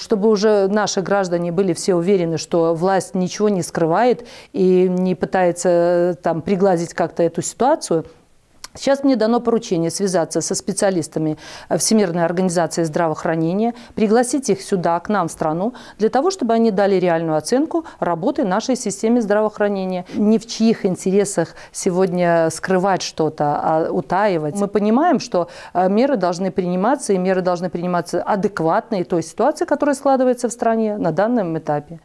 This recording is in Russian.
чтобы уже наши граждане были все уверены, что власть ничего не скрывает и не пытается э, там пригладить как-то эту ситуацию – Сейчас мне дано поручение связаться со специалистами э, Всемирной организации здравоохранения, пригласить их сюда, к нам в страну, для того, чтобы они дали реальную оценку работы нашей системы здравоохранения. Ни в чьих интересах сегодня скрывать что-то, а утаивать. Мы понимаем, что э, меры должны приниматься, и меры должны приниматься адекватные той ситуации, которая складывается в стране на данном этапе.